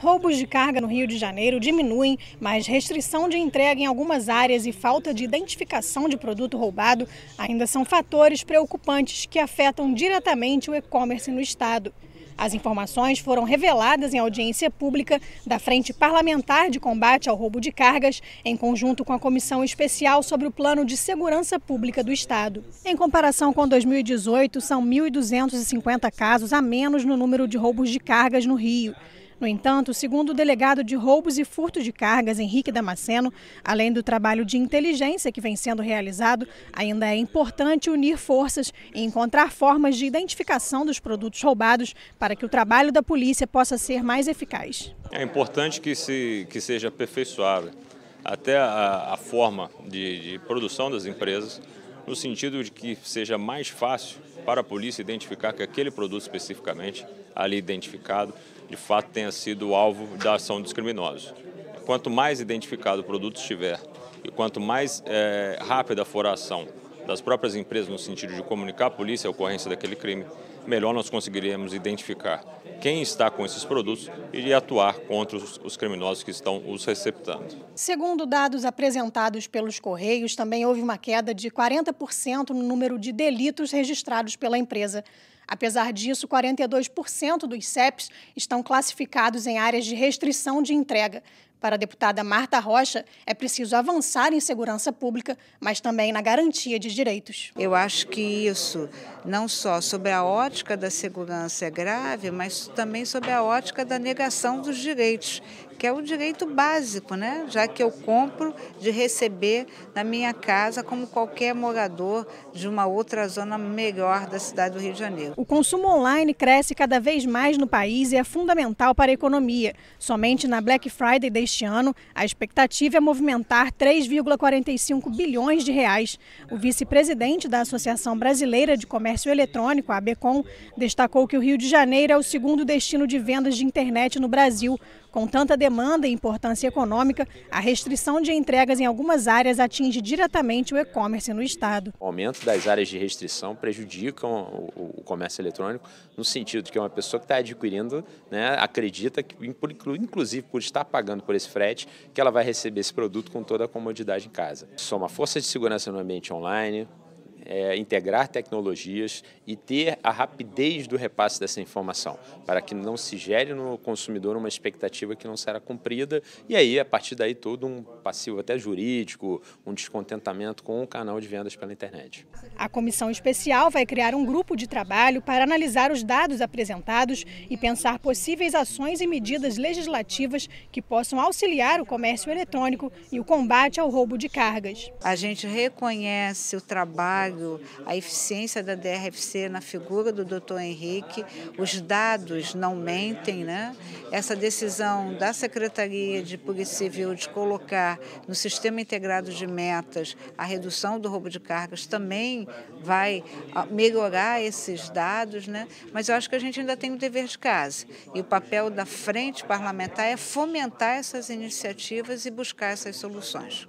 Roubos de carga no Rio de Janeiro diminuem, mas restrição de entrega em algumas áreas e falta de identificação de produto roubado ainda são fatores preocupantes que afetam diretamente o e-commerce no estado. As informações foram reveladas em audiência pública da Frente Parlamentar de Combate ao Roubo de Cargas, em conjunto com a Comissão Especial sobre o Plano de Segurança Pública do Estado. Em comparação com 2018, são 1.250 casos a menos no número de roubos de cargas no Rio. No entanto, segundo o delegado de roubos e furto de cargas, Henrique Damasceno, além do trabalho de inteligência que vem sendo realizado, ainda é importante unir forças e encontrar formas de identificação dos produtos roubados para que o trabalho da polícia possa ser mais eficaz. É importante que, se, que seja aperfeiçoada até a, a forma de, de produção das empresas, no sentido de que seja mais fácil para a polícia identificar que aquele produto especificamente ali identificado, de fato, tenha sido alvo da ação dos criminosos. Quanto mais identificado o produto estiver e quanto mais é, rápida for a ação das próprias empresas no sentido de comunicar à polícia a ocorrência daquele crime, melhor nós conseguiremos identificar quem está com esses produtos e atuar contra os, os criminosos que estão os receptando. Segundo dados apresentados pelos Correios, também houve uma queda de 40% no número de delitos registrados pela empresa. Apesar disso, 42% dos CEPs estão classificados em áreas de restrição de entrega, para a deputada Marta Rocha, é preciso avançar em segurança pública, mas também na garantia de direitos. Eu acho que isso, não só sobre a ótica da segurança é grave, mas também sobre a ótica da negação dos direitos, que é o direito básico, né? já que eu compro de receber na minha casa como qualquer morador de uma outra zona melhor da cidade do Rio de Janeiro. O consumo online cresce cada vez mais no país e é fundamental para a economia. Somente na Black Friday deste ano, a expectativa é movimentar 3,45 bilhões de reais. O vice-presidente da Associação Brasileira de Comércio Eletrônico, a ABCOM, destacou que o Rio de Janeiro é o segundo destino de vendas de internet no Brasil. Com tanta demanda e importância econômica, a restrição de entregas em algumas áreas atinge diretamente o e-commerce no estado. O aumento das áreas de restrição prejudicam o comércio eletrônico no sentido de que uma pessoa que está adquirindo né, acredita que, inclusive por estar pagando por esse frete, que ela vai receber esse produto com toda a comodidade em casa. Soma é força de segurança no ambiente online, é, integrar tecnologias e ter a rapidez do repasse dessa informação, para que não se gere no consumidor uma expectativa que não será cumprida e aí, a partir daí, todo um passivo até jurídico, um descontentamento com o canal de vendas pela internet. A comissão especial vai criar um grupo de trabalho para analisar os dados apresentados e pensar possíveis ações e medidas legislativas que possam auxiliar o comércio eletrônico e o combate ao roubo de cargas. A gente reconhece o trabalho a eficiência da DRFC na figura do doutor Henrique, os dados não mentem, né? Essa decisão da Secretaria de Polícia Civil de colocar no Sistema Integrado de Metas a redução do roubo de cargas também vai ah, melhorar esses dados, né? Mas eu acho que a gente ainda tem o um dever de casa e o papel da frente parlamentar é fomentar essas iniciativas e buscar essas soluções.